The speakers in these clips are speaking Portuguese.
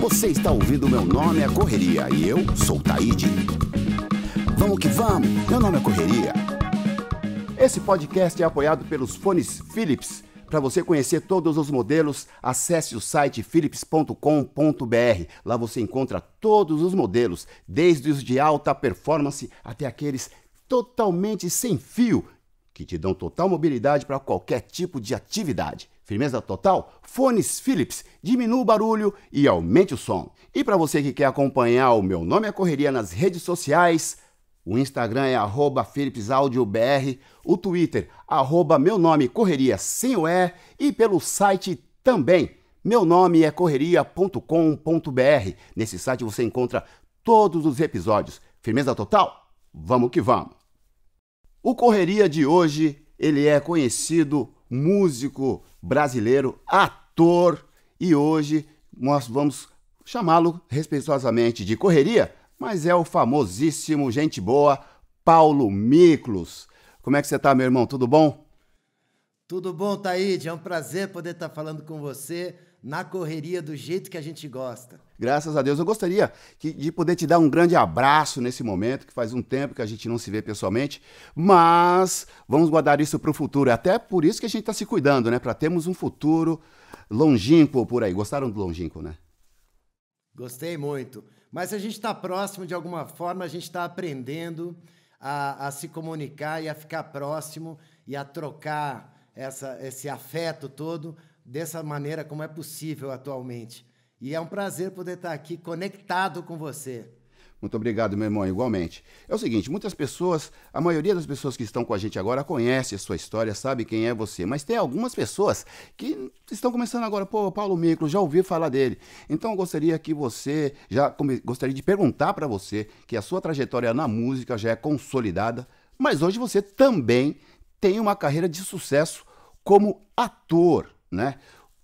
Você está ouvindo Meu Nome é Correria e eu sou Taíde. Vamos que vamos, meu nome é Correria. Esse podcast é apoiado pelos fones Philips. Para você conhecer todos os modelos, acesse o site philips.com.br. Lá você encontra todos os modelos, desde os de alta performance até aqueles totalmente sem fio que te dão total mobilidade para qualquer tipo de atividade. Firmeza total? Fones Philips. Diminua o barulho e aumente o som. E para você que quer acompanhar o Meu Nome é Correria nas redes sociais, o Instagram é philipsaudiobr, o Twitter, arroba meu nome correria sem o E e pelo site também, meu nome é correria.com.br. Nesse site você encontra todos os episódios. Firmeza total? Vamos que vamos! O Correria de hoje, ele é conhecido músico brasileiro, ator, e hoje nós vamos chamá-lo respeitosamente de Correria, mas é o famosíssimo gente boa Paulo Miklos. Como é que você tá, meu irmão? Tudo bom? Tudo bom, Taíde? É um prazer poder estar falando com você na correria do jeito que a gente gosta. Graças a Deus. Eu gostaria que, de poder te dar um grande abraço nesse momento, que faz um tempo que a gente não se vê pessoalmente, mas vamos guardar isso para o futuro. Até por isso que a gente está se cuidando, né? Para termos um futuro longínquo por aí. Gostaram do longínquo, né? Gostei muito. Mas a gente está próximo de alguma forma, a gente está aprendendo a, a se comunicar e a ficar próximo e a trocar essa, esse afeto todo dessa maneira como é possível atualmente. E é um prazer poder estar aqui conectado com você. Muito obrigado, meu irmão, igualmente. É o seguinte, muitas pessoas, a maioria das pessoas que estão com a gente agora conhece a sua história, sabe quem é você, mas tem algumas pessoas que estão começando agora, pô, Paulo Micro, já ouvi falar dele. Então eu gostaria que você, já gostaria de perguntar para você que a sua trajetória na música já é consolidada, mas hoje você também tem uma carreira de sucesso como ator né?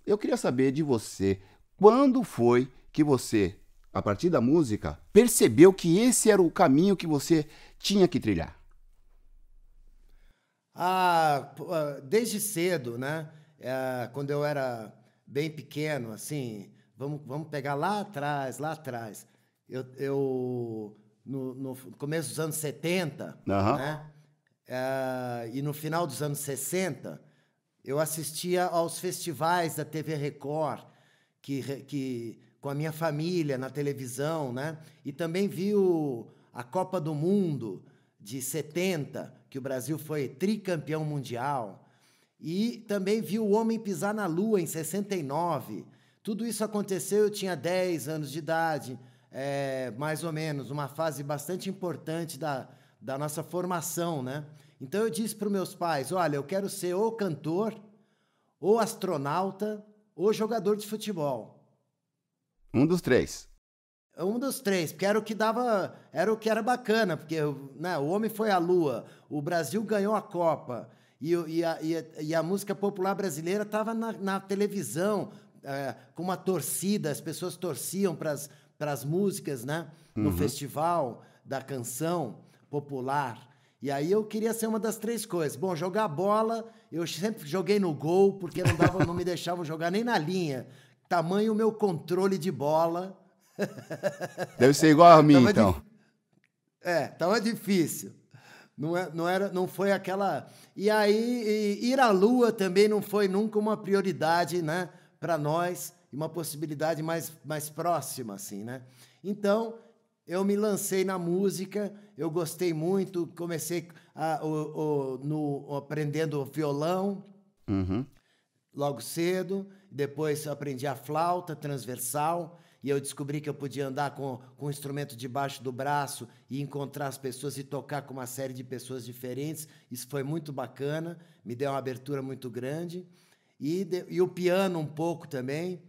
Eu queria saber de você, quando foi que você, a partir da música, percebeu que esse era o caminho que você tinha que trilhar? Ah, ah desde cedo, né? É, quando eu era bem pequeno, assim, vamos, vamos pegar lá atrás, lá atrás. Eu, eu no, no, começo dos anos 70, uhum. né? É, e no final dos anos 60, eu assistia aos festivais da TV Record, que, que com a minha família na televisão, né? E também vi o, a Copa do Mundo de 70, que o Brasil foi tricampeão mundial. E também vi o homem pisar na lua em 69. Tudo isso aconteceu, eu tinha 10 anos de idade, é, mais ou menos, uma fase bastante importante da, da nossa formação, né? Então eu disse para os meus pais: olha, eu quero ser ou cantor, ou astronauta, ou jogador de futebol. Um dos três. Um dos três, porque era o que dava, era o que era bacana, porque né, o homem foi à lua, o Brasil ganhou a Copa e, e, a, e, a, e a, música popular brasileira estava na, na, televisão é, com uma torcida, as pessoas torciam para as músicas, né? No uhum. festival da canção popular. E aí eu queria ser uma das três coisas. Bom, jogar bola, eu sempre joguei no gol, porque não, dava, não me deixavam jogar nem na linha. Tamanho o meu controle de bola. Deve ser igual a mim, então. É, então é difícil. Não, é, não, era, não foi aquela. E aí, e ir à Lua também não foi nunca uma prioridade né, para nós, e uma possibilidade mais, mais próxima, assim, né? Então, eu me lancei na música eu gostei muito, comecei a, o, o, no, aprendendo violão uhum. logo cedo, depois eu aprendi a flauta transversal, e eu descobri que eu podia andar com, com um instrumento debaixo do braço e encontrar as pessoas e tocar com uma série de pessoas diferentes. Isso foi muito bacana, me deu uma abertura muito grande. E, de, e o piano um pouco também.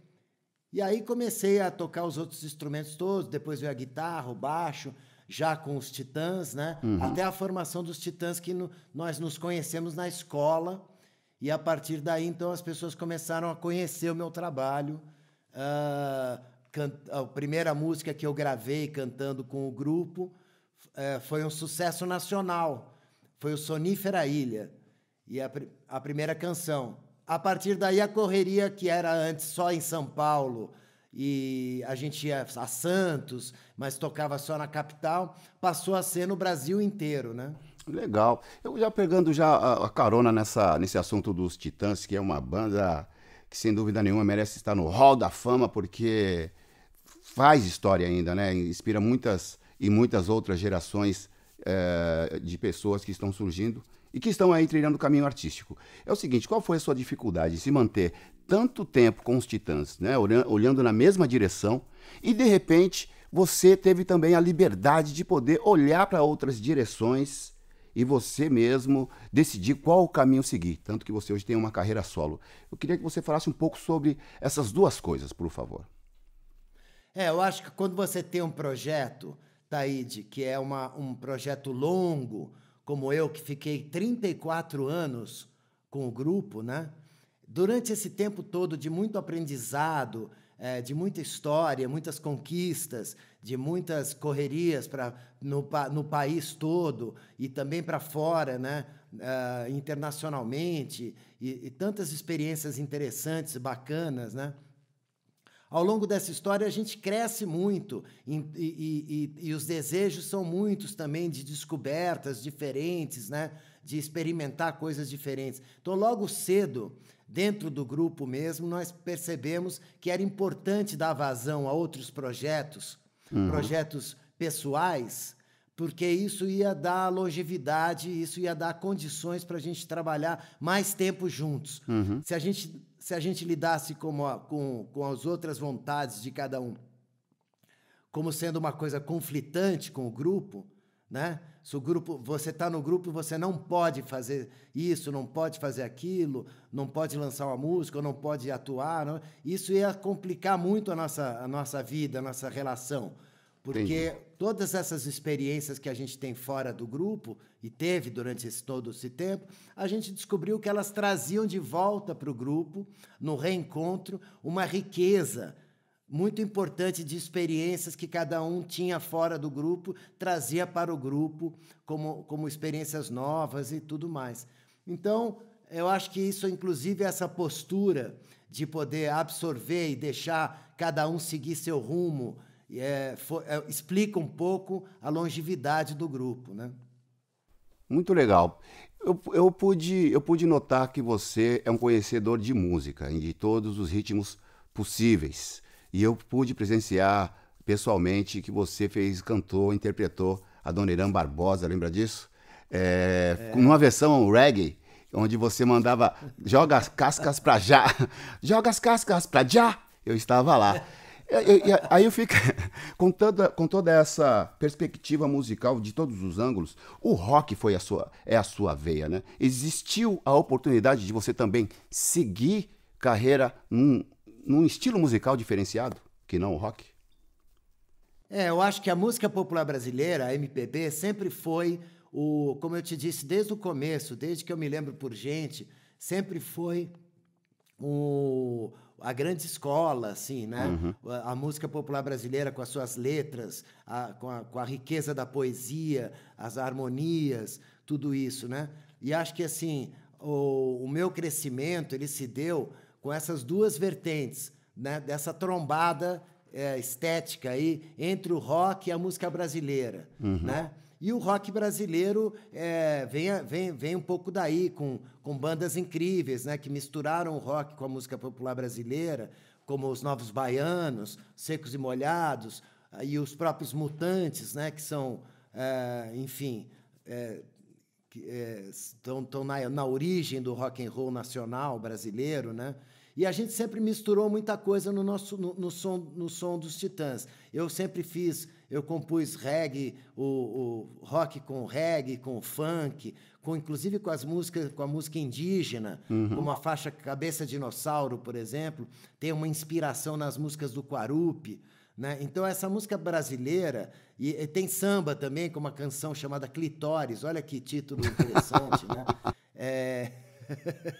E aí comecei a tocar os outros instrumentos todos, depois veio a guitarra, o baixo, já com os Titãs, né? Uhum. Até a formação dos Titãs que no, nós nos conhecemos na escola. E a partir daí, então, as pessoas começaram a conhecer o meu trabalho. Uh, a primeira música que eu gravei cantando com o grupo uh, foi um sucesso nacional. Foi o Sonífera Ilha. E a, pr a primeira canção. A partir daí, a correria que era antes só em São Paulo, e a gente ia a Santos, mas tocava só na capital, passou a ser no Brasil inteiro, né? Legal. Eu já pegando já a, carona nessa, nesse assunto dos Titãs, que é uma banda que sem dúvida nenhuma merece estar no Hall da Fama, porque faz história ainda, né? Inspira muitas e muitas outras gerações é, de pessoas que estão surgindo e que estão aí trilhando o caminho artístico. É o seguinte, qual foi a sua dificuldade em se manter tanto tempo com os Titãs, né, olhando na mesma direção, e de repente você teve também a liberdade de poder olhar para outras direções e você mesmo decidir qual o caminho seguir, tanto que você hoje tem uma carreira solo. Eu queria que você falasse um pouco sobre essas duas coisas, por favor. É, eu acho que quando você tem um projeto, Taíde, tá que é uma, um projeto longo, como eu, que fiquei 34 anos com o grupo, né? Durante esse tempo todo de muito aprendizado, é, de muita história, muitas conquistas, de muitas correrias para no, no país todo e também para fora, né? Uh, internacionalmente, e, e tantas experiências interessantes, bacanas, né? Ao longo dessa história, a gente cresce muito e, e, e, e, os desejos são muitos também de descobertas diferentes, né? de experimentar coisas diferentes. Então, logo cedo, Dentro do grupo mesmo, nós percebemos que era importante dar vazão a outros projetos, uhum. projetos pessoais, porque isso ia dar longevidade, isso ia dar condições para a gente trabalhar mais tempo juntos. Uhum. Se, a gente, se a gente lidasse com, a, com, com as outras vontades de cada um como sendo uma coisa conflitante com o grupo, né? Se o grupo, você está no grupo, você não pode fazer isso, não pode fazer aquilo, não pode lançar uma música, não pode atuar. Não, isso ia complicar muito a nossa, a nossa vida, a nossa relação. Porque Entendi. todas essas experiências que a gente tem fora do grupo, e teve durante esse, todo esse tempo, a gente descobriu que elas traziam de volta para o grupo, no reencontro, uma riqueza muito importante de experiências que cada um tinha fora do grupo, trazia para o grupo como, como experiências novas e tudo mais. Então, eu acho que isso, inclusive, essa postura de poder absorver e deixar cada um seguir seu rumo, é, for, é, explica um pouco a longevidade do grupo, né? Muito legal. Eu, eu, pude, eu pude notar que você é um conhecedor de música, de todos os ritmos possíveis. E eu pude presenciar pessoalmente que você fez, cantou, interpretou a Dona Irã Barbosa, lembra disso? É, é. Numa versão reggae, onde você mandava joga as cascas pra já, joga as cascas pra já, eu estava lá. E, e, aí eu fico com toda, com toda essa perspectiva musical de todos os ângulos. O rock foi a sua é a sua veia, né? Existiu a oportunidade de você também seguir carreira num, num estilo musical diferenciado que não o rock? É, eu acho que a música popular brasileira, a MPB, sempre foi o, como eu te disse desde o começo, desde que eu me lembro por gente, sempre foi o, a grande escola, assim, né? Uhum. A, a, música popular brasileira com as suas letras, a, com, a, com, a, riqueza da poesia, as harmonias, tudo isso, né? E acho que assim o, o meu crescimento ele se deu com essas duas vertentes, né, dessa trombada é, estética aí entre o rock e a música brasileira, uhum. né? E o rock brasileiro é, vem, vem, vem um pouco daí, com, com bandas incríveis, né? Que misturaram o rock com a música popular brasileira, como os Novos Baianos, Secos e Molhados, e os próprios Mutantes, né? Que são, é, enfim, é, que estão, é, na, na origem do rock and roll nacional brasileiro, né? E a gente sempre misturou muita coisa no nosso no, no, som, no som dos Titãs. Eu sempre fiz, eu compus reggae, o, o rock com reggae, com funk, com inclusive com as músicas, com a música indígena, uhum. como a faixa Cabeça Dinossauro, por exemplo, tem uma inspiração nas músicas do Quarupi. Né? Então, essa música brasileira, e, e, tem samba também, com uma canção chamada Clitóris, olha que título interessante, né? É...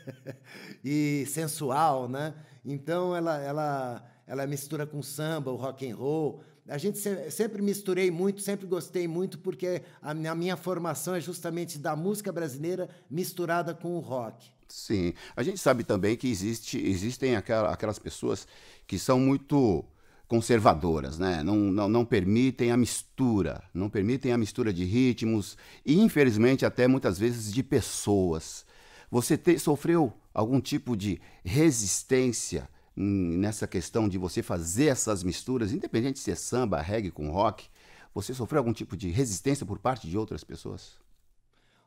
e sensual, né? Então, ela, ela, ela mistura com samba, o rock and roll. A gente se, sempre misturei muito, sempre gostei muito, porque a, a minha formação é justamente da música brasileira misturada com o rock. Sim, a gente sabe também que existe, existem aquelas pessoas que são muito conservadoras, né? não, não, não permitem a mistura, não permitem a mistura de ritmos e, infelizmente, até muitas vezes de pessoas. Você te, sofreu algum tipo de resistência nessa questão de você fazer essas misturas, independente se é samba, reggae com rock? Você sofreu algum tipo de resistência por parte de outras pessoas?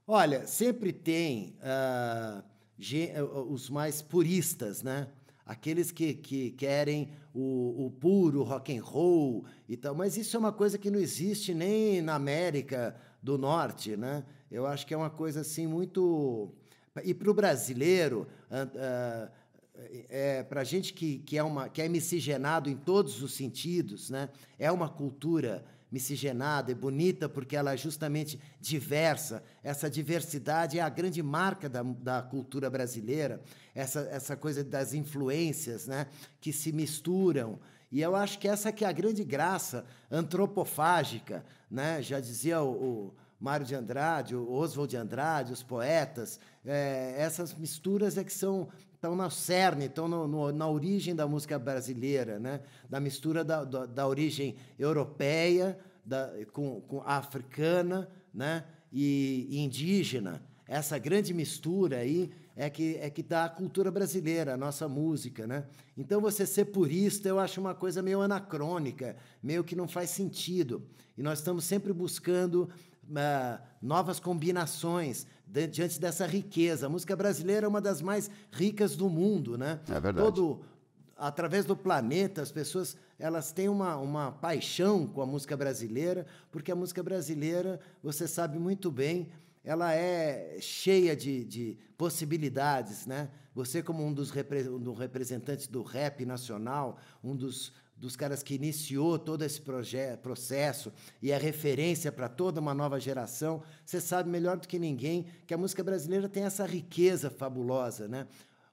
Olha, sempre tem uh, os mais puristas, né? aqueles que, que querem o, o, puro rock and roll e tal, mas isso é uma coisa que não existe nem na América do Norte, né? Eu acho que é uma coisa assim muito e para o brasileiro uh, ah, a ah, é, para gente que, que é uma que é miscigenado em todos os sentidos, né? É uma cultura miscigenada e bonita porque ela é justamente diversa. Essa diversidade é a grande marca da, da cultura brasileira, essa, essa coisa das influências né, que se misturam. E eu acho que essa que é a grande graça antropofágica, né? já dizia o, o Mário de Andrade, o Oswald de Andrade, os poetas, é, essas misturas é que são estão na cerne, estão no, no, na origem da música brasileira, né? da mistura da, da, da origem europeia da, com, com africana né, e, indígena. Essa grande mistura aí é que, é que dá a cultura brasileira, a nossa música, né? Então você ser purista eu acho uma coisa meio anacrônica, meio que não faz sentido. E nós estamos sempre buscando uh, novas combinações diante dessa riqueza. A música brasileira é uma das mais ricas do mundo, né? É verdade. Todo através do planeta, as pessoas elas têm uma, uma paixão com a música brasileira, porque a música brasileira, você sabe muito bem, ela é cheia de, de possibilidades, né? Você como um dos repre um representantes do rap nacional, um dos, dos caras que iniciou todo esse processo e é referência para toda uma nova geração, você sabe melhor do que ninguém que a música brasileira tem essa riqueza fabulosa, né?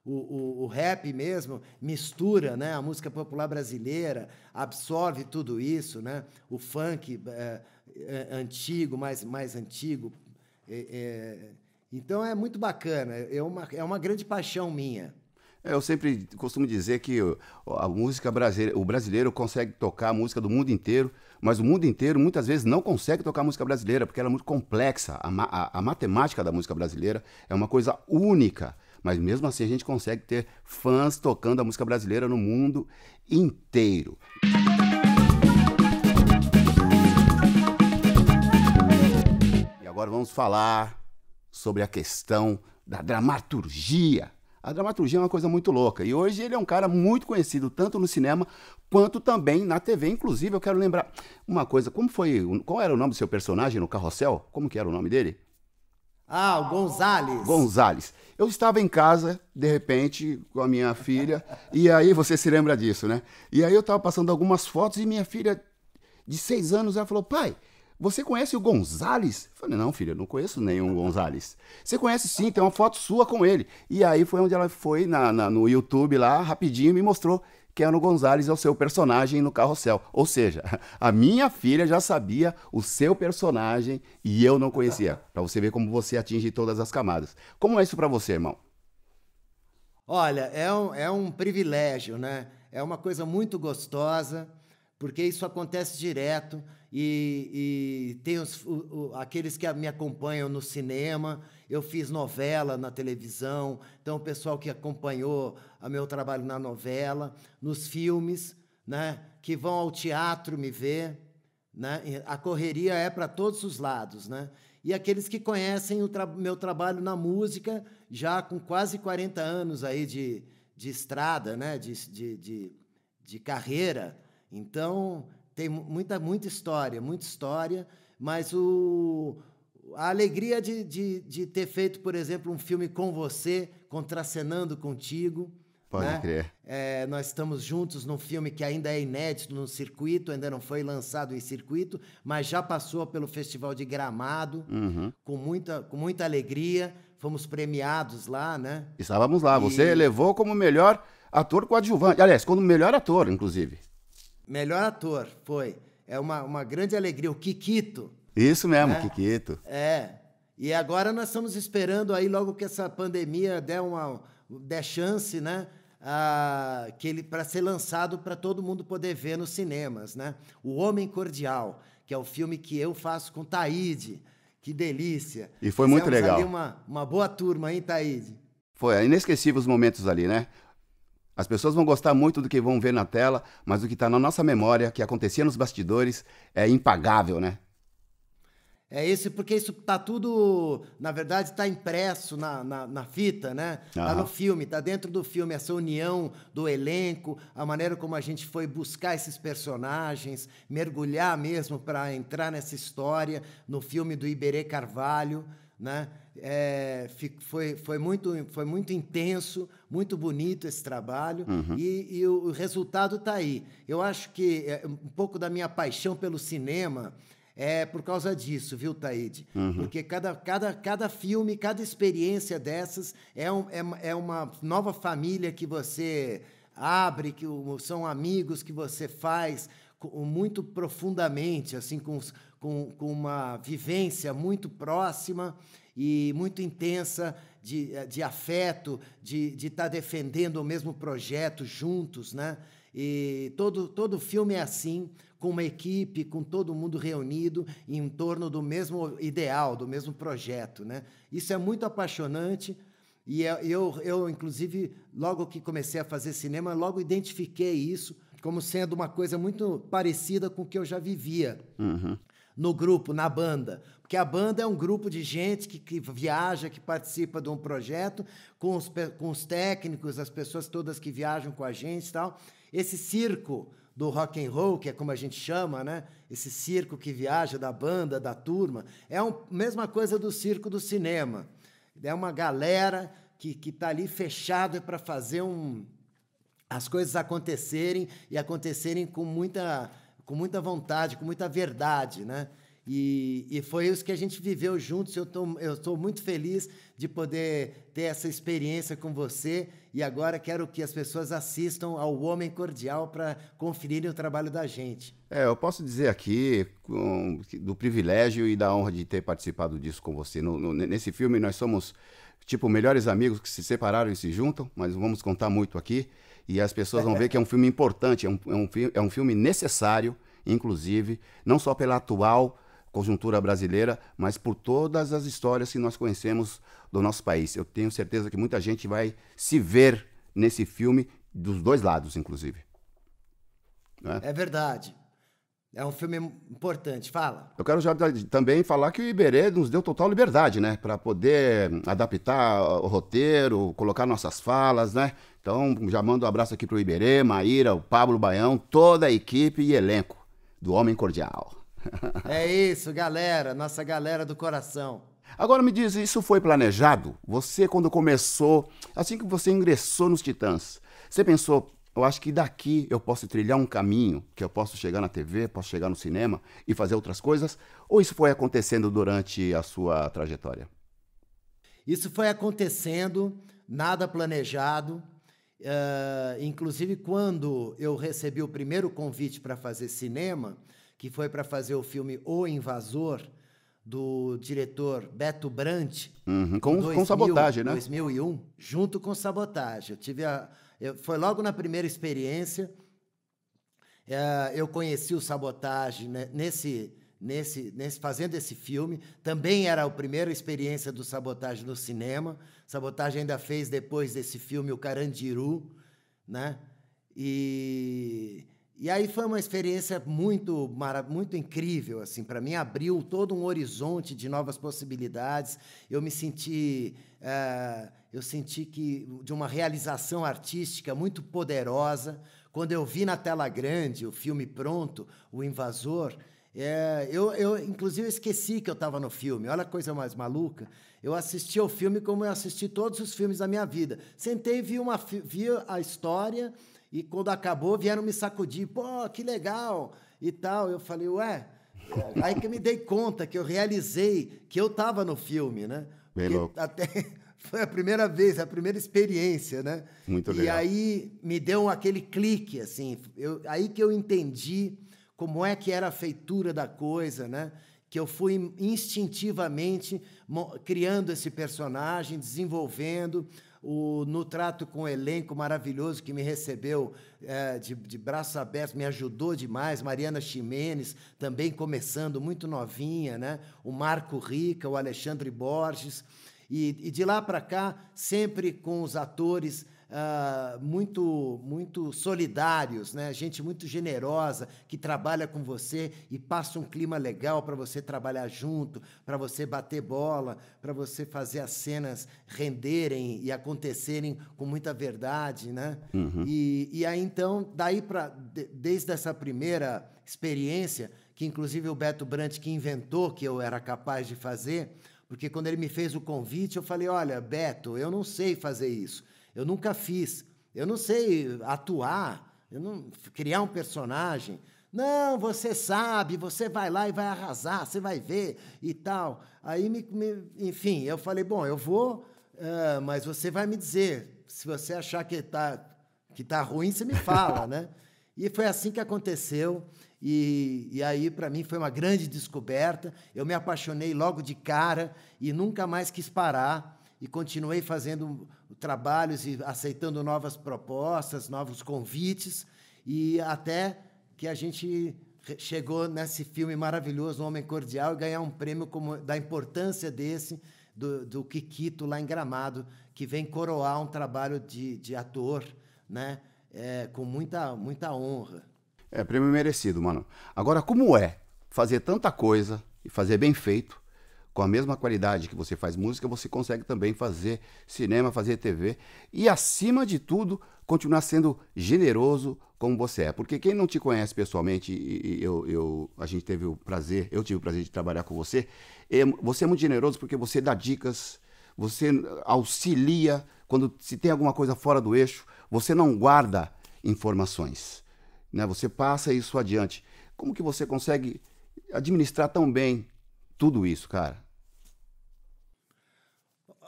O, o, o, rap mesmo mistura né, a música popular brasileira, absorve tudo isso, né? o funk é, é, antigo, mais, mais antigo. É, então é muito bacana, é uma, é uma grande paixão minha. É, eu sempre costumo dizer que a música brasileira, o brasileiro consegue tocar a música do mundo inteiro, mas o mundo inteiro muitas vezes não consegue tocar a música brasileira, porque ela é muito complexa. A, a, a matemática da música brasileira é uma coisa única mas mesmo assim a gente consegue ter fãs tocando a música brasileira no mundo inteiro. E agora vamos falar sobre a questão da dramaturgia. A dramaturgia é uma coisa muito louca. E hoje ele é um cara muito conhecido, tanto no cinema quanto também na TV. Inclusive, eu quero lembrar uma coisa: como foi. Qual era o nome do seu personagem no Carrossel? Como que era o nome dele? Ah, o Gonzales. Gonzales. Eu estava em casa, de repente, com a minha filha, e aí você se lembra disso, né? E aí eu estava passando algumas fotos e minha filha, de seis anos, ela falou: pai, você conhece o Gonzales? Eu falei, não, filha, eu não conheço nenhum Gonzales. Você conhece sim, tem uma foto sua com ele. E aí foi onde ela foi na, na, no YouTube lá, rapidinho, me mostrou. Keanu Gonzalez é o seu personagem no carrossel. Ou seja, a minha filha já sabia o seu personagem e eu não conhecia. Para você ver como você atinge todas as camadas. Como é isso para você, irmão? Olha, é um, é um privilégio, né? É uma coisa muito gostosa, porque isso acontece direto e, e tem os, o, o, aqueles que me acompanham no cinema. Eu fiz novela na televisão, então o pessoal que acompanhou o meu trabalho na novela, nos filmes, né, que vão ao teatro me ver. Né? A correria é para todos os lados. Né? E aqueles que conhecem o tra meu trabalho na música, já com quase 40 anos aí de, de estrada, né? de, de, de, de carreira. Então, tem muita, muita história, muita história, mas o, a alegria de, de, de ter feito, por exemplo, um filme com você, contracenando contigo. Pode né? crer. É, nós estamos juntos num filme que ainda é inédito no circuito, ainda não foi lançado em circuito, mas já passou pelo Festival de Gramado, uhum. com, muita, com muita alegria. Fomos premiados lá, né? Estávamos lá. E... Você levou como melhor ator coadjuvante. Aliás, como melhor ator, inclusive. Melhor ator, foi. É uma, uma grande alegria, o Kikito. Isso mesmo, né? Kikito. É. E agora nós estamos esperando aí, logo que essa pandemia der uma der chance, né? Ah, que ele para ser lançado para todo mundo poder ver nos cinemas, né? O Homem Cordial, que é o filme que eu faço com Taíde. Que delícia! E foi Fizemos muito legal. Ali uma, uma boa turma, hein, Taíde? Foi, inesquecíveis inesquecível os momentos ali, né? As pessoas vão gostar muito do que vão ver na tela, mas o que está na nossa memória, que acontecia nos bastidores, é impagável, né? É isso, porque isso tá tudo, na verdade, está impresso na, na, na, fita, né? Uhum. no filme, tá dentro do filme, essa união do elenco, a maneira como a gente foi buscar esses personagens, mergulhar mesmo para entrar nessa história no filme do Iberê Carvalho. Né? É, foi, foi, muito, foi muito intenso, muito bonito esse trabalho uhum. e, e, o, resultado está aí. Eu acho que é, um pouco da minha paixão pelo cinema é por causa disso, viu, Taide Uhum. Porque cada, cada, cada filme, cada experiência dessas é, um, é, é uma nova família que você abre, que são amigos que você faz muito profundamente, assim, com os com, com uma vivência muito próxima e muito intensa de, eh, de afeto, de estar de tá defendendo o mesmo projeto juntos, né? E todo, todo filme é assim, com uma equipe, com todo mundo reunido em torno do mesmo ideal, do mesmo projeto, né? Isso é muito apaixonante. E é, eu, eu, inclusive, logo que comecei a fazer cinema, logo identifiquei isso como sendo uma coisa muito parecida com o que eu já vivia. Uhum no grupo, na banda. Porque a banda é um grupo de gente que, que viaja, que participa de um projeto, com os, com os técnicos, as pessoas todas que viajam com a gente e tal. Esse circo do rock and roll, que é como a gente chama, né? Esse circo que viaja da banda, da turma, é a um, mesma coisa do circo do cinema. É uma galera que está ali fechada para fazer um, as coisas acontecerem e acontecerem com muita com muita vontade, com muita verdade, né? E, e foi isso que a gente viveu juntos. Eu tô, estou muito feliz de poder ter essa experiência com você. E agora quero que as pessoas assistam ao Homem Cordial para conferirem o trabalho da gente. É, eu posso dizer aqui com, do privilégio e da honra de ter participado disso com você. No, no, nesse filme, nós somos tipo melhores amigos que se separaram e se juntam, mas vamos contar muito aqui. E as pessoas vão ver que é um filme importante, é um, é um, é um filme necessário, inclusive, não só pela atual conjuntura brasileira, mas por todas as histórias que nós conhecemos do nosso país. Eu tenho certeza que muita gente vai se ver nesse filme, dos dois lados, inclusive. É? é verdade. É um filme importante, fala. Eu quero já também falar que o Iberê nos deu total liberdade, né? Para poder adaptar o roteiro, colocar nossas falas, né? Então, já mando um abraço aqui pro Iberê, Maíra, o Pablo Baião, toda a equipe e elenco do Homem Cordial. É isso, galera, nossa galera do coração. Agora me diz, isso foi planejado? Você, quando começou, assim que você ingressou nos Titãs, você pensou, eu acho que daqui eu posso trilhar um caminho, que eu posso chegar na TV, posso chegar no cinema e fazer outras coisas? Ou isso foi acontecendo durante a sua trajetória? Isso foi acontecendo, nada planejado. Uh, inclusive, quando eu recebi o primeiro convite para fazer cinema, que foi para fazer o filme O Invasor, do diretor Beto Brandt, Uhum, com, 2000, com sabotagem, né? 2001, junto com sabotagem. Eu tive a, eu, foi logo na primeira experiência. É, eu conheci o sabotagem né, nesse, nesse, nesse fazendo esse filme. Também era a primeira experiência do sabotagem no cinema. sabotagem ainda fez depois desse filme o Carandiru, né? E e aí foi uma experiência muito, muito incrível, assim, para mim abriu todo um horizonte de novas possibilidades. Eu me senti, uh, eu senti que de uma realização artística muito poderosa. Quando eu vi na tela grande o filme pronto, O Invasor, é, eu, eu, inclusive, eu esqueci que eu estava no filme. Olha a coisa mais maluca. Eu assisti ao filme como eu assisti todos os filmes da minha vida. Sentei, vi, uma, vi a história, e quando acabou, vieram me sacudir. Pô, que legal! E tal. Eu falei, ué. É, aí que eu me dei conta, que eu realizei que eu estava no filme, né? Bem louco. Até foi a primeira vez, a primeira experiência, né? Muito legal. E aí me deu aquele clique, assim. Eu, aí que eu entendi como é que era a feitura da coisa, né? Que eu fui instintivamente criando esse personagem, desenvolvendo, o, no trato com o elenco maravilhoso que me recebeu é, de, de braços abertos, me ajudou demais. Mariana Ximenes, também começando, muito novinha, né? O Marco Rica, o Alexandre Borges. E, e de lá para cá, sempre com os atores ah, muito, muito solidários, né? gente muito generosa que trabalha com você e passa um clima legal para você trabalhar junto, para você bater bola, para você fazer as cenas renderem e acontecerem com muita verdade. Né? Uhum. E, e aí então, daí para desde essa primeira experiência, que inclusive o Beto Brandt que inventou que eu era capaz de fazer, porque quando ele me fez o convite, eu falei: "Olha, Beto, eu não sei fazer isso, eu nunca fiz. Eu não sei atuar, eu não criar um personagem. Não, você sabe, você vai lá e vai arrasar, você vai ver e tal. Aí, me, me enfim, eu falei: bom, eu vou, uh, mas você vai me dizer. Se você achar que está que tá ruim, você me fala, né? E foi assim que aconteceu. E, e aí, para mim, foi uma grande descoberta. Eu me apaixonei logo de cara e nunca mais quis parar. E continuei fazendo trabalhos e aceitando novas propostas, novos convites, e até que a gente chegou nesse filme maravilhoso, Homem Cordial, e ganhar um prêmio como, da importância desse, do, do Kikito lá em Gramado, que vem coroar um trabalho de, de ator, né? É, com muita, muita honra. É, prêmio merecido, mano. Agora, como é fazer tanta coisa e fazer bem feito com a mesma qualidade que você faz música, você consegue também fazer cinema, fazer TV e, acima de tudo, continuar sendo generoso como você é. Porque quem não te conhece pessoalmente, eu, eu, a gente teve o prazer, eu tive o prazer de trabalhar com você, é, você é muito generoso porque você dá dicas, você auxilia quando se tem alguma coisa fora do eixo, você não guarda informações, né? Você passa isso adiante. Como que você consegue administrar tão bem tudo isso, cara?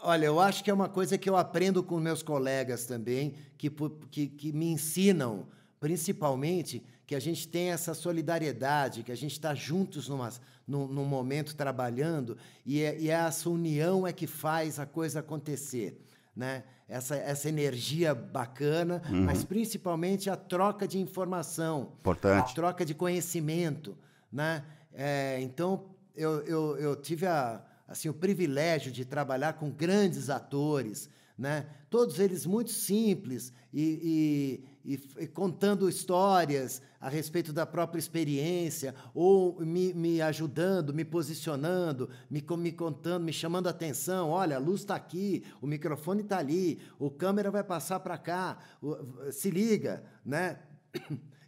Olha, eu acho que é uma coisa que eu aprendo com meus colegas também, que, que, que me ensinam, principalmente, que a gente tem essa solidariedade, que a gente está juntos numa, num, num, momento trabalhando, e, é, e é essa união é que faz a coisa acontecer. Né? Essa, essa energia bacana, uhum. mas principalmente a troca de informação, Importante. a troca de conhecimento. Né? É, então, eu, eu, eu tive a, assim, o privilégio de trabalhar com grandes atores, né? Todos eles muito simples e, e, e, contando histórias a respeito da própria experiência ou me, me ajudando, me posicionando, me, me contando, me chamando a atenção. Olha, a luz está aqui, o microfone está ali, o câmera vai passar para cá, o, se liga, né?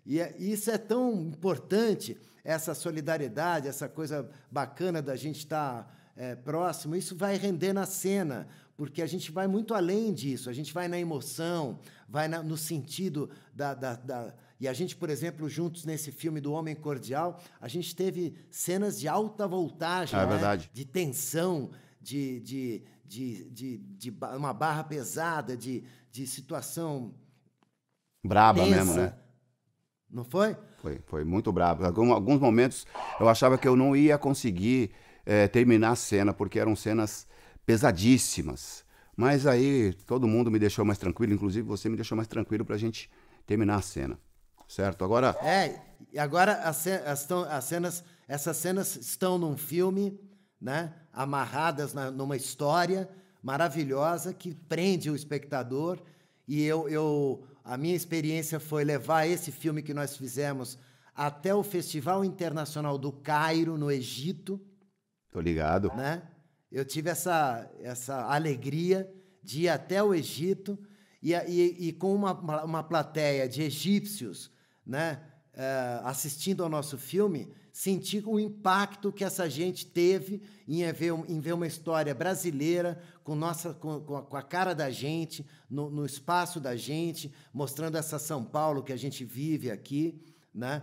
E é, isso é tão importante essa solidariedade, essa coisa bacana da gente estar tá, é, próximo, isso vai render na cena, porque a gente vai muito além disso, a gente vai na emoção, vai na, no sentido da, da, da. E a gente, por exemplo, juntos nesse filme do Homem Cordial, a gente teve cenas de alta voltagem, é né? de tensão, de, de, de, de, de uma barra pesada, de, de situação. Braba tensa. mesmo, né? Não foi? Foi, foi muito bravo. Algum, alguns momentos eu achava que eu não ia conseguir é, terminar a cena, porque eram cenas pesadíssimas. Mas aí todo mundo me deixou mais tranquilo, inclusive você me deixou mais tranquilo para a gente terminar a cena. Certo? Agora. É, E agora as, as, as cenas. Essas cenas estão num filme, né? Amarradas na, numa história maravilhosa que prende o espectador. E eu, eu a minha experiência foi levar esse filme que nós fizemos até o Festival Internacional do Cairo, no Egito. Tô ligado. Né? Eu tive essa, essa alegria de ir até o Egito e, e, e com uma, uma plateia de egípcios né, eh, assistindo ao nosso filme sentir o impacto que essa gente teve em é ver, em ver uma história brasileira com, nossa, com, com, a, cara da gente, no, no, espaço da gente, mostrando essa São Paulo que a gente vive aqui, né?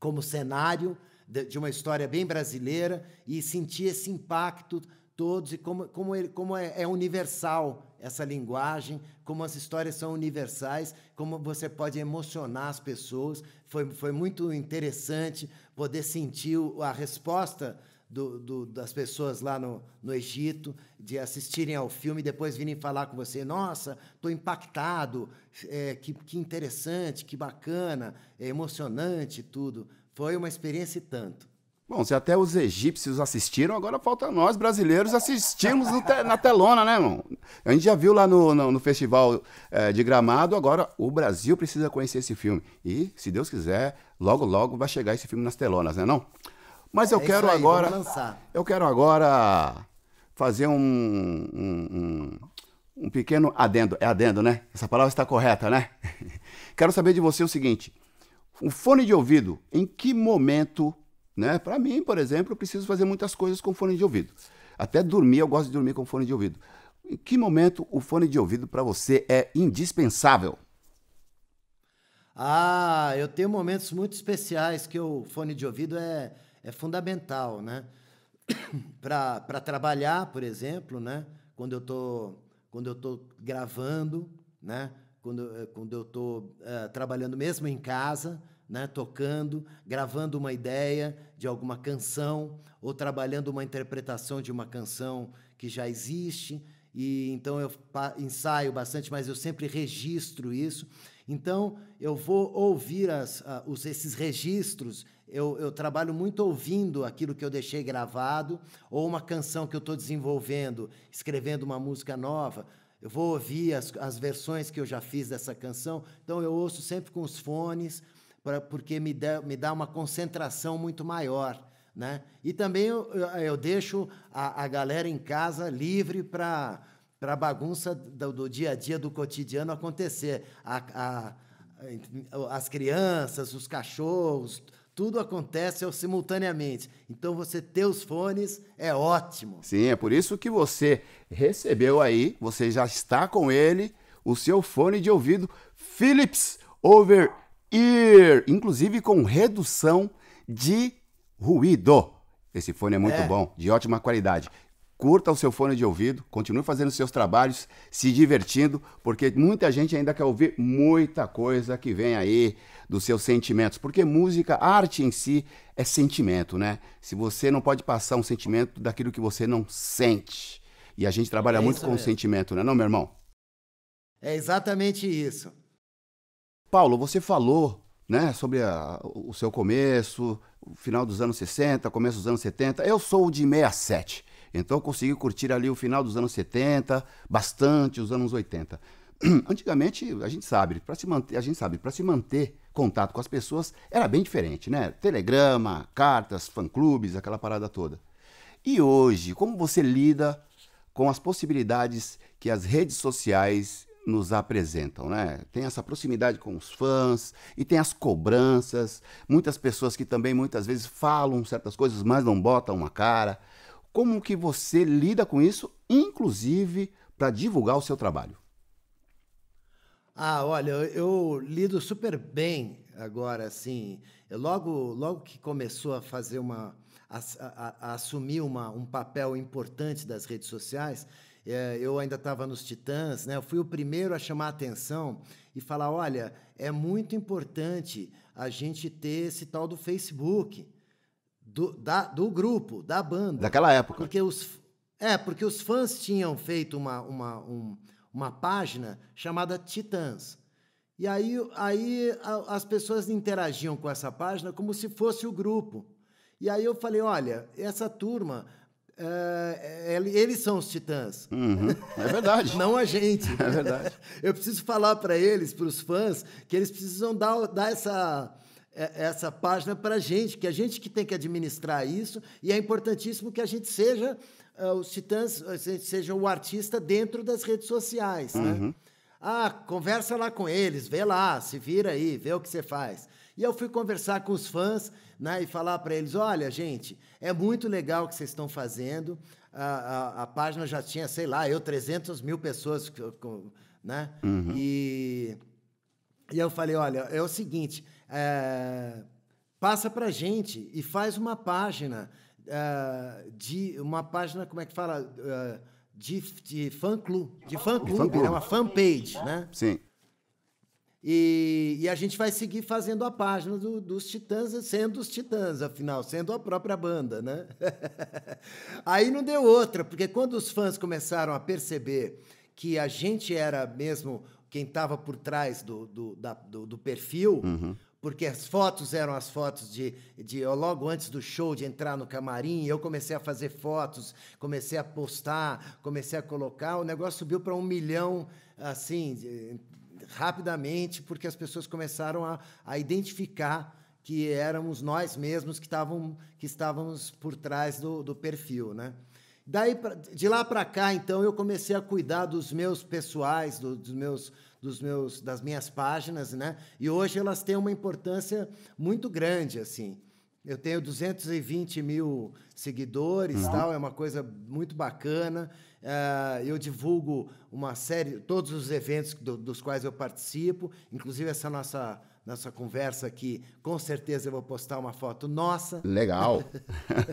como cenário de, de uma história bem brasileira e sentir esse impacto todos e como, como, ele, como é, é universal essa linguagem, como as histórias são universais, como você pode emocionar as pessoas. Foi, foi muito interessante poder sentir a resposta do, do, das pessoas lá no, no Egito, de assistirem ao filme e depois virem falar com você: nossa, estou impactado, é, que, que interessante, que bacana, é emocionante tudo. Foi uma experiência e tanto. Bom, se até os egípcios assistiram, agora falta nós, brasileiros, assistirmos te, na telona, né, irmão? A gente já viu lá no, no, no Festival é, de Gramado, agora o Brasil precisa conhecer esse filme. E, se Deus quiser, logo, logo vai chegar esse filme nas telonas, né não? Mas eu é quero aí, agora... Eu quero agora fazer um, um, um, um pequeno adendo. É adendo, né? Essa palavra está correta, né? quero saber de você o seguinte. o fone de ouvido, em que momento né? Para mim, por exemplo, eu preciso fazer muitas coisas com fone de ouvido. Até dormir, eu gosto de dormir com fone de ouvido. Em que momento o fone de ouvido para você é indispensável? Ah, eu tenho momentos muito especiais que o fone de ouvido é, é fundamental, né? para trabalhar, por exemplo, né? Quando eu tô quando eu tô gravando, né? Quando eh, quando eu tô uh, trabalhando mesmo em casa, né, tocando, gravando uma ideia de alguma canção ou trabalhando uma interpretação de uma canção que já existe. E então eu ensaio bastante, mas eu sempre registro isso. Então eu vou ouvir as, a, os, esses registros. Eu, eu trabalho muito ouvindo aquilo que eu deixei gravado ou uma canção que eu estou desenvolvendo, escrevendo uma música nova. Eu vou ouvir as, as versões que eu já fiz dessa canção. Então eu ouço sempre com os fones pra, porque me dá, me dá uma concentração muito maior. Né? E também eu, eu deixo a, a galera em casa livre para a bagunça do, do, dia a dia, do cotidiano acontecer. A, a, as crianças, os cachorros, tudo acontece simultaneamente. Então você ter os fones é ótimo. Sim, é por isso que você recebeu aí, você já está com ele, o seu fone de ouvido Philips Over ear, inclusive com redução de ruído. Esse fone é muito é. bom, de ótima qualidade. Curta o seu fone de ouvido, continue fazendo seus trabalhos, se divertindo, porque muita gente ainda quer ouvir muita coisa que vem aí dos seus sentimentos. Porque música, arte em si, é sentimento, né? Se você não pode passar um sentimento daquilo que você não sente. E a gente trabalha é muito com o sentimento, né, não, meu irmão? É exatamente isso. Paulo, você falou né, sobre a, o seu começo, final dos anos 60, começo dos anos 70. Eu sou de 67, então eu consegui curtir ali o final dos anos 70, bastante os anos 80. Antigamente, a gente sabe, para se manter, a gente sabe, para se manter contato com as pessoas era bem diferente, né? Telegrama, cartas, fã-clubes, aquela parada toda. E hoje, como você lida com as possibilidades que as redes sociais nos apresentam, né? Tem essa proximidade com os fãs e tem as cobranças, muitas pessoas que também muitas vezes falam certas coisas, mas não botam uma cara. Como que você lida com isso, inclusive para divulgar o seu trabalho? Ah, olha, eu lido super bem agora, assim. Eu logo, logo que começou a fazer uma a, a, a assumir uma, um papel importante das redes sociais, é, eu ainda estava nos Titãs, né? Eu fui o primeiro a chamar a atenção e falar: olha, é muito importante a gente ter esse tal do Facebook, do, da, do grupo, da banda. Daquela época. Porque os, é, porque os fãs tinham feito uma, uma, um, uma página chamada Titãs. E aí, aí a, as pessoas interagiam com essa página como se fosse o grupo. E aí eu falei: olha, essa turma Uh, eles são os titãs. Uhum. É verdade. Não a gente. É verdade. Eu preciso falar para eles, para os fãs, que eles precisam dar, dar essa, é, essa página para a gente, que a gente que tem que administrar isso, e é importantíssimo que a gente seja uh, os titãs, a gente seja o artista dentro das redes sociais. Né? Uhum. Né? Ah, conversa lá com eles, vê lá, se vira aí, vê o que você faz. E eu fui conversar com os fãs né, e falar para eles: olha, gente, é muito legal o que vocês estão fazendo. A, a, a página já tinha, sei lá, eu 300 mil pessoas, né? Uhum. E, e eu falei: olha, é o seguinte, é, passa para gente e faz uma página é, de uma página, como é que fala? É, de, de fã clube, de fã clube, é uma fanpage, né? Sim. E, e, a gente vai seguir fazendo a página do, dos Titãs, sendo os Titãs, afinal, sendo a própria banda, né? Aí não deu outra, porque quando os fãs começaram a perceber que a gente era mesmo quem estava por trás do, do, da, do, do perfil, uhum porque as fotos eram as fotos de, de logo antes do show de entrar no camarim, eu comecei a fazer fotos, comecei a postar, comecei a colocar, o negócio subiu para um milhão, assim, rapidamente, porque as pessoas começaram a, a identificar que éramos nós mesmos que, tavam, que estávamos por trás do, do perfil, né? Daí, de lá para cá, então, eu comecei a cuidar dos meus pessoais, do, dos meus, dos meus, das minhas páginas, né? E hoje elas têm uma importância muito grande, assim. Eu tenho 220 mil seguidores, uhum. tal, é uma coisa muito bacana. Uh, eu divulgo uma série, todos os eventos do, dos quais eu participo, inclusive essa nossa nossa conversa aqui, com certeza eu vou postar uma foto nossa. Legal.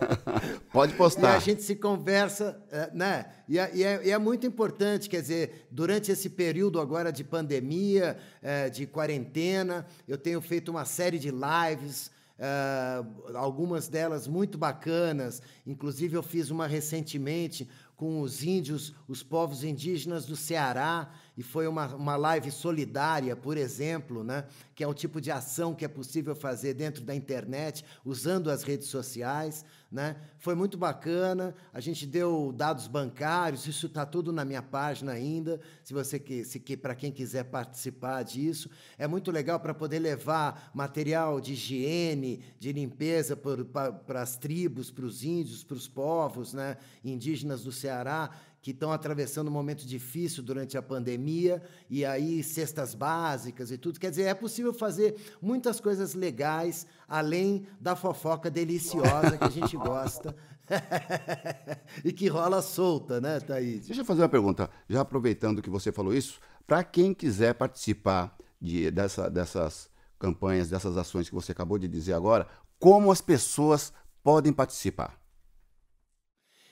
Pode postar. E a gente se conversa, eh, né? E é, e é, e é muito importante, quer dizer, durante esse período agora de pandemia, eh, de quarentena, eu tenho feito uma série de lives uh, algumas delas muito bacanas. Inclusive, eu fiz uma recentemente com os índios, os povos indígenas do Ceará, e foi uma, uma live solidária, por exemplo, né? que é um tipo de ação que é possível fazer dentro da internet, usando as redes sociais. Né? Foi muito bacana, a gente deu dados bancários, isso está tudo na minha página ainda, se você que, se que para quem quiser participar disso. É muito legal para poder levar material de higiene, de limpeza para as tribos, para os índios, para os povos né? indígenas do Ceará que estão atravessando um momento difícil durante a pandemia, e aí cestas básicas e tudo. Quer dizer, é possível fazer muitas coisas legais, além da fofoca deliciosa que a gente gosta e que rola solta, né, Thaís? Deixa eu fazer uma pergunta, já aproveitando que você falou isso, para quem quiser participar de, dessa, dessas campanhas, dessas ações que você acabou de dizer agora, como as pessoas podem participar?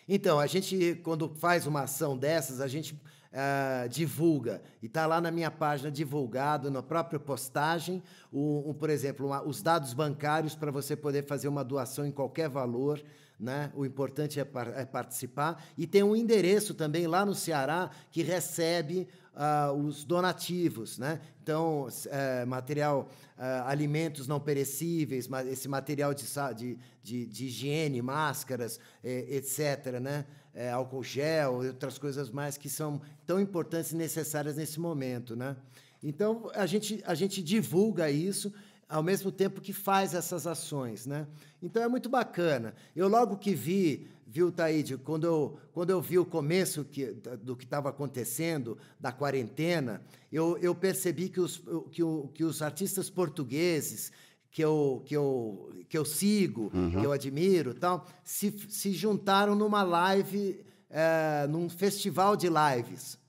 Então, a gente, quando faz uma ação dessas, a gente uh, divulga. E está lá na minha página divulgado, na própria postagem, um, um por exemplo, uma, os dados bancários para você poder fazer uma doação em qualquer valor né? O importante é, par é, participar. E tem um endereço também lá no Ceará que recebe uh, os donativos, né? Então, é, material, ah, alimentos não perecíveis, esse material de, de, de, de higiene, máscaras, etc., né? É, álcool gel e outras coisas mais que são tão importantes e necessárias nesse momento, né? Então, a gente, a gente divulga isso ao mesmo tempo que faz essas ações, né? Então é muito bacana. Eu logo que vi, viu, Taíde, quando eu, quando eu vi o começo que, do que estava acontecendo, da quarentena, eu, eu percebi que os, que, o, que os artistas portugueses que eu, que eu, que eu sigo, uhum. que eu uhum. admiro tal, se, se juntaram numa live, é, num festival de lives.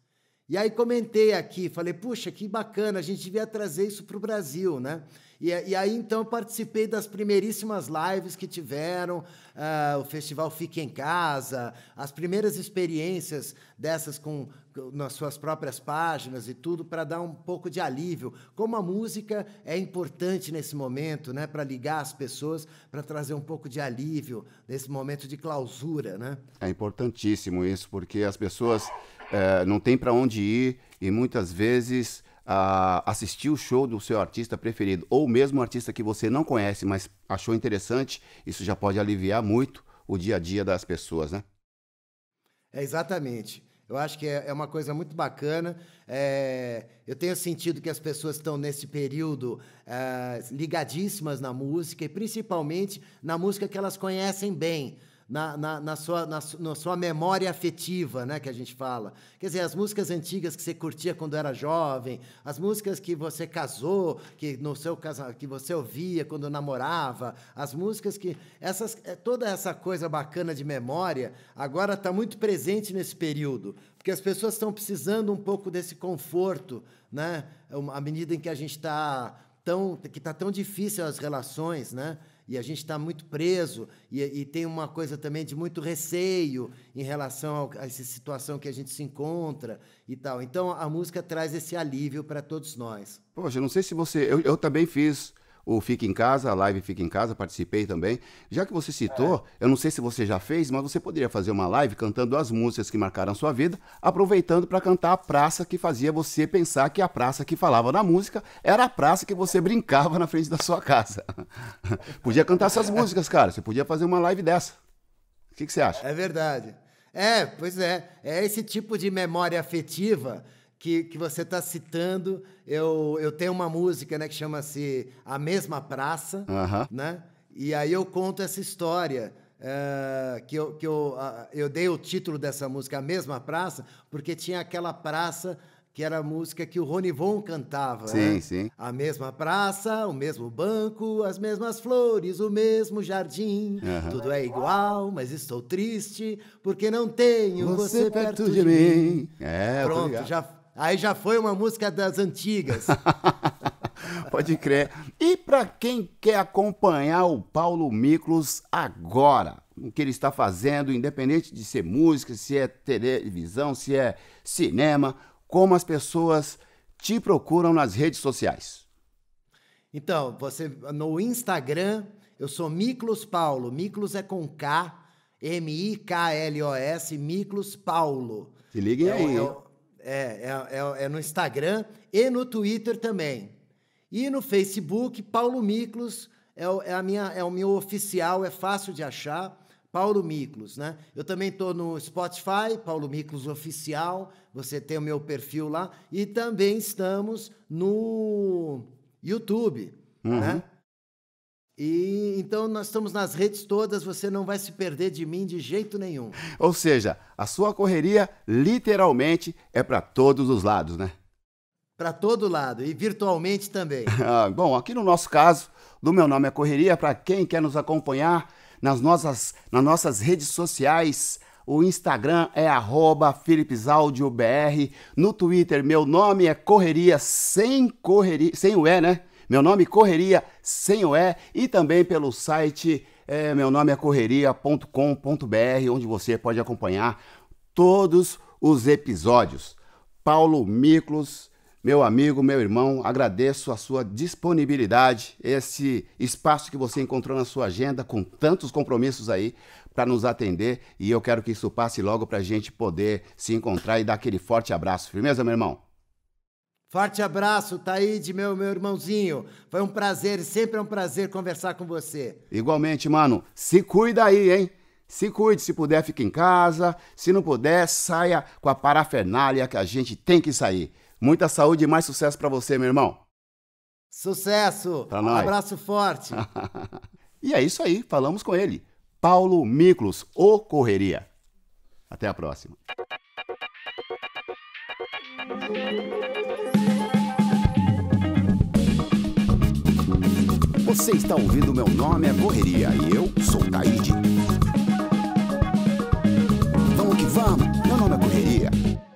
E aí comentei aqui, falei, puxa, que bacana, a gente devia trazer isso para o Brasil, né? E, e aí, então, eu participei das primeiríssimas lives que tiveram, uh, o festival Fique em Casa, as primeiras experiências dessas com, nas suas próprias páginas e tudo para dar um pouco de alívio. Como a música é importante nesse momento, né, para ligar as pessoas, para trazer um pouco de alívio nesse momento de clausura, né? É importantíssimo isso porque as pessoas é, não têm para onde ir e muitas vezes a assistir o show do seu artista preferido ou mesmo um artista que você não conhece, mas achou interessante, isso já pode aliviar muito o dia a dia das pessoas, né? É exatamente. Eu acho que é, é uma coisa muito bacana. É, eu tenho sentido que as pessoas estão nesse período é, ligadíssimas na música e principalmente na música que elas conhecem bem na, na, na, sua, na, na, sua memória afetiva, né, que a gente fala. Quer dizer, as músicas antigas que você curtia quando era jovem, as músicas que você casou, que no seu que você ouvia quando namorava, as músicas que essas é, toda essa coisa bacana de memória agora está muito presente nesse período, porque as pessoas estão precisando um pouco desse conforto, né, à medida em que a gente está tão que está tão difícil as relações, né? e a gente está muito preso e, e, tem uma coisa também de muito receio em relação ao, a essa situação que a gente se encontra e tal. Então a música traz esse alívio para todos nós. Poxa, não sei se você. Eu, eu também fiz o Fica em Casa, a live Fica em Casa, participei também. Já que você citou, é. eu não sei se você já fez, mas você poderia fazer uma live cantando as músicas que marcaram sua vida, aproveitando para cantar a praça que fazia você pensar que a praça que falava na música era a praça que você brincava na frente da sua casa. podia cantar essas músicas, cara. Você podia fazer uma live dessa. O que, que você acha? É verdade. É, pois é. É esse tipo de memória afetiva que, que você está citando, eu, eu tenho uma música né, que chama-se A Mesma Praça, né? E aí eu conto essa história. Uh, que eu, que eu, uh, eu dei o título dessa música, A Mesma Praça, porque tinha aquela praça que era a música que o Von cantava. Né? Sim, né? sim. A mesma praça, o mesmo banco, as mesmas flores, o mesmo jardim. Uhum. Tudo é igual, mas estou triste porque não tenho você, você perto, de, de mim. mim. É, Pronto, já Aí já foi uma música das antigas. Pode crer. E para quem quer acompanhar o Paulo Miklos agora, o que ele está fazendo, independente de ser música, se é televisão, se é cinema, como as pessoas te procuram nas redes sociais? Então, você no Instagram, eu sou Miklos Paulo. Miklos é com K, M I K L O S, Miklos Paulo. Se liguem é aí. É, é, é, é, é, no Instagram e no Twitter também. E no Facebook, Paulo Miklos é, é, a minha, é o meu oficial, é fácil de achar. Paulo Miklos, né? Eu também estou no Spotify, Paulo Miklos Oficial, você tem o meu perfil lá. E também estamos no YouTube, uhum. né? E então nós estamos nas redes todas, você não vai se perder de mim de jeito nenhum. Ou seja, a sua correria literalmente é para todos os lados, né? Para todo lado e virtualmente também. Ah, bom, aqui no nosso caso, do meu nome é correria para quem quer nos acompanhar nas nossas nas nossas redes sociais, o Instagram é @philipsaudiobr, no Twitter meu nome é correria sem correria, sem o e, né? Meu nome Correria sem o E e também pelo site é, meu nome é correria.com.br, onde você pode acompanhar todos os episódios. Paulo Miklos, meu amigo, meu irmão, agradeço a sua disponibilidade, esse espaço que você encontrou na sua agenda com tantos compromissos aí para nos atender e eu quero que isso passe logo para a gente poder se encontrar e dar aquele forte abraço. Firmeza, meu irmão? Forte abraço, Taíde, meu, meu irmãozinho. Foi um prazer, sempre é um prazer conversar com você. Igualmente, mano. Se cuida aí, hein? Se cuide, se puder, fique em casa. Se não puder, saia com a parafernália que a gente tem que sair. Muita saúde e mais sucesso para você, meu irmão. Sucesso! Pra um abraço forte. e é isso aí, falamos com ele. Paulo Miklos, o Correria. Até a próxima. Você está ouvindo Meu Nome é Correria e eu sou Taíde. Vamos que vamos, meu nome é Correria.